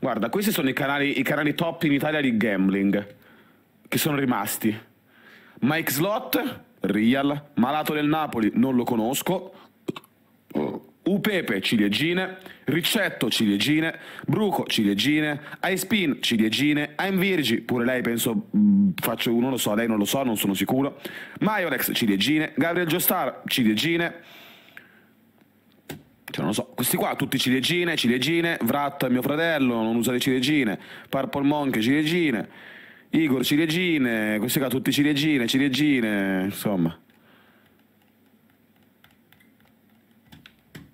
Guarda, questi sono i canali, i canali top in Italia di gambling che sono rimasti. Mike Slot, Real, Malato del Napoli, non lo conosco. Uh, Upepe, ciliegine, Riccetto, ciliegine, Bruco, ciliegine, Aispin, ciliegine, I'm Virgi, pure lei penso mm, faccio uno, lo so, lei non lo so, non sono sicuro. Maiorex, ciliegine, Gabriel Giostar, ciliegine cioè non lo so, questi qua tutti ciliegine, ciliegine, Vrat mio fratello, non usa le ciliegine, Purple Monk ciliegine, Igor ciliegine, questi qua tutti ciliegine, ciliegine, insomma.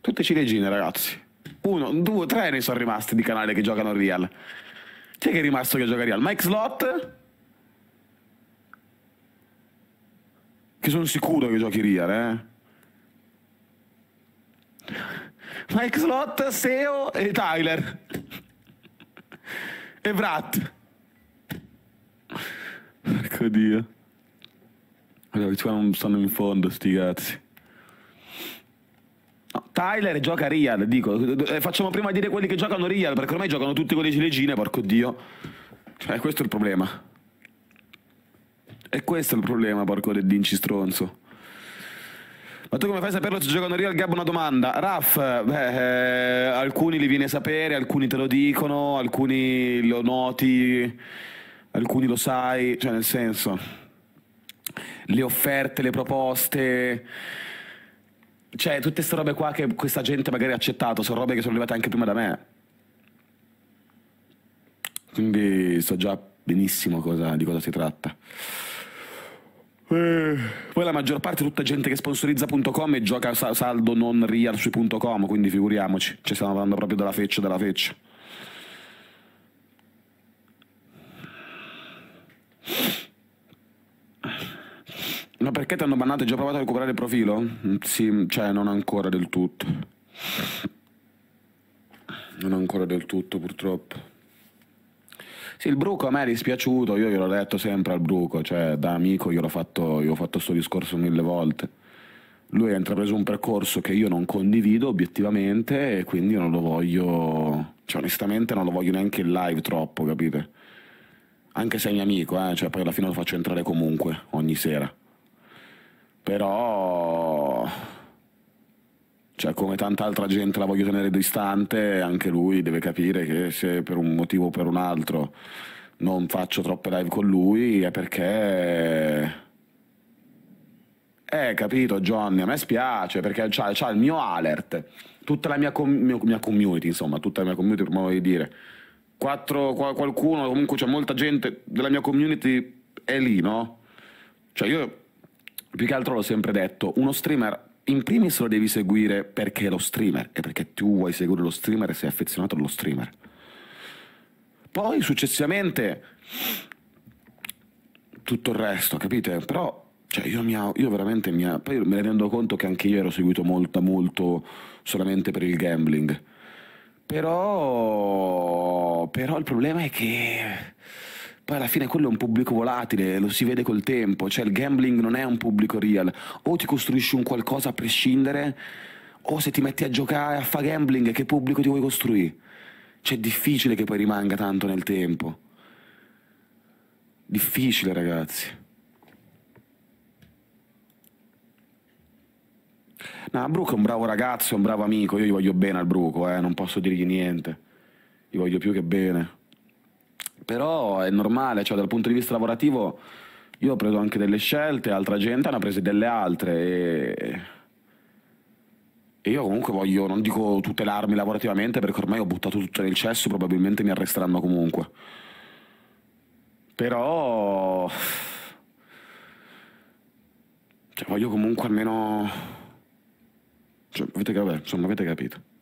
Tutte ciliegine ragazzi. Uno, due, tre ne sono rimasti di canale che giocano Real. Chi è che è rimasto che gioca Real? Mike Slot? Che sono sicuro che giochi Real, eh. Mike Slot, Seo e Tyler. e Brat. Porco Dio. Allora, qua non stanno in fondo sti cazzi. No, Tyler gioca Real, dico. Eh, facciamo prima dire quelli che giocano Real, perché ormai giocano tutti con le ciliegine, porco Dio. Cioè, questo è il problema. E questo è il problema, porco del Dinci stronzo. Ma tu come fai a saperlo se giocano Real Gab? Una domanda. Raf, beh, eh, alcuni li viene a sapere, alcuni te lo dicono, alcuni lo noti, alcuni lo sai, cioè nel senso, le offerte, le proposte... Cioè, tutte queste robe qua che questa gente magari ha accettato sono robe che sono arrivate anche prima da me. Quindi so già benissimo cosa, di cosa si tratta. Eh, poi la maggior parte tutta gente che sponsorizza.com e gioca saldo non real sui.com, quindi figuriamoci, ci stiamo parlando proprio della feccia della feccia. Ma perché ti hanno bannato? Hai già provato a recuperare il profilo? Mm, sì, cioè non ancora del tutto. Non ancora del tutto purtroppo. Sì, il Bruco a me è dispiaciuto, io gliel'ho detto sempre al Bruco, cioè da amico io l'ho ho fatto sto discorso mille volte. Lui ha intrapreso un percorso che io non condivido obiettivamente e quindi non lo voglio, cioè onestamente non lo voglio neanche in live troppo, capite? Anche se è mio amico, eh? cioè poi alla fine lo faccio entrare comunque, ogni sera. Però cioè, come tanta altra gente la voglio tenere distante, anche lui deve capire che se per un motivo o per un altro non faccio troppe live con lui è perché... Eh, capito Johnny, a me spiace perché c'ha, il mio alert, tutta la mia, com mia, community, insomma, tutta la mia community per modo di dire. Quattro, qualcuno, comunque c'è molta gente della mia community è lì, no? Cioè io più che altro l'ho sempre detto, uno streamer in primis lo devi seguire perché è lo streamer e perché tu vuoi seguire lo streamer e sei affezionato allo streamer. Poi successivamente tutto il resto, capite? Però cioè io, mia, io veramente mi... poi me ne rendo conto che anche io ero seguito molto molto solamente per il gambling. Però però il problema è che poi alla fine quello è un pubblico volatile, lo si vede col tempo, cioè il gambling non è un pubblico real, o ti costruisci un qualcosa a prescindere, o se ti metti a giocare a fare gambling che pubblico ti vuoi costruire? Cioè è difficile che poi rimanga tanto nel tempo. Difficile ragazzi. No, Bruco è un bravo ragazzo, è un bravo amico, io gli voglio bene al Bruco, eh, non posso dirgli niente. Gli voglio più che bene. Però è normale, cioè dal punto di vista lavorativo io ho preso anche delle scelte, altra gente ne ha prese delle altre e... e io comunque voglio, non dico tutelarmi lavorativamente perché ormai ho buttato tutto nel cesso, probabilmente mi arresteranno comunque. Però... Cioè voglio comunque almeno... Cioè, avete, vabbè, insomma avete capito.